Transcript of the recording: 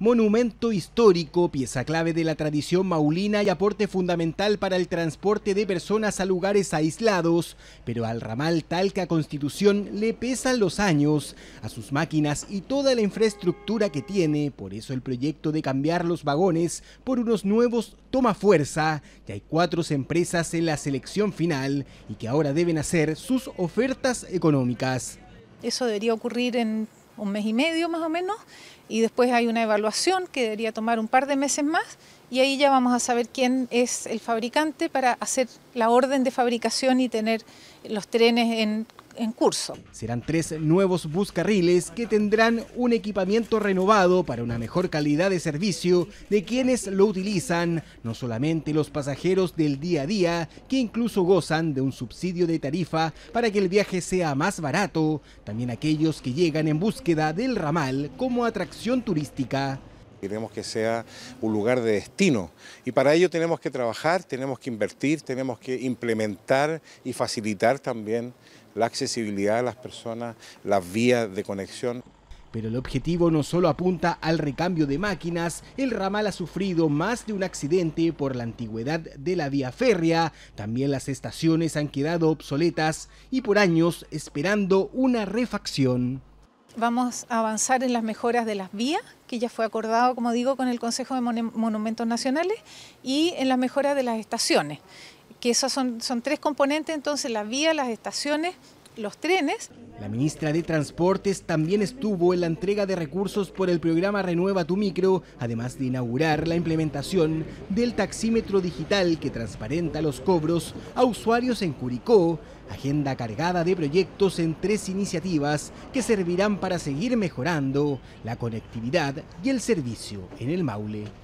Monumento histórico, pieza clave de la tradición maulina y aporte fundamental para el transporte de personas a lugares aislados, pero al ramal tal que a Constitución le pesan los años, a sus máquinas y toda la infraestructura que tiene, por eso el proyecto de cambiar los vagones por unos nuevos toma fuerza, ya hay cuatro empresas en la selección final y que ahora deben hacer sus ofertas económicas. Eso debería ocurrir en un mes y medio más o menos, y después hay una evaluación que debería tomar un par de meses más, y ahí ya vamos a saber quién es el fabricante para hacer la orden de fabricación y tener los trenes en curso. Serán tres nuevos buscarriles que tendrán un equipamiento renovado para una mejor calidad de servicio de quienes lo utilizan, no solamente los pasajeros del día a día, que incluso gozan de un subsidio de tarifa para que el viaje sea más barato, también aquellos que llegan en búsqueda del ramal como atracción turística queremos que sea un lugar de destino. Y para ello tenemos que trabajar, tenemos que invertir, tenemos que implementar y facilitar también la accesibilidad a las personas, las vías de conexión. Pero el objetivo no solo apunta al recambio de máquinas, el ramal ha sufrido más de un accidente por la antigüedad de la vía férrea, también las estaciones han quedado obsoletas y por años esperando una refacción. Vamos a avanzar en las mejoras de las vías, que ya fue acordado, como digo, con el Consejo de Monumentos Nacionales, y en las mejoras de las estaciones, que esas son, son tres componentes, entonces las vías, las estaciones los trenes. La ministra de Transportes también estuvo en la entrega de recursos por el programa Renueva tu Micro, además de inaugurar la implementación del taxímetro digital que transparenta los cobros a usuarios en Curicó, agenda cargada de proyectos en tres iniciativas que servirán para seguir mejorando la conectividad y el servicio en el Maule.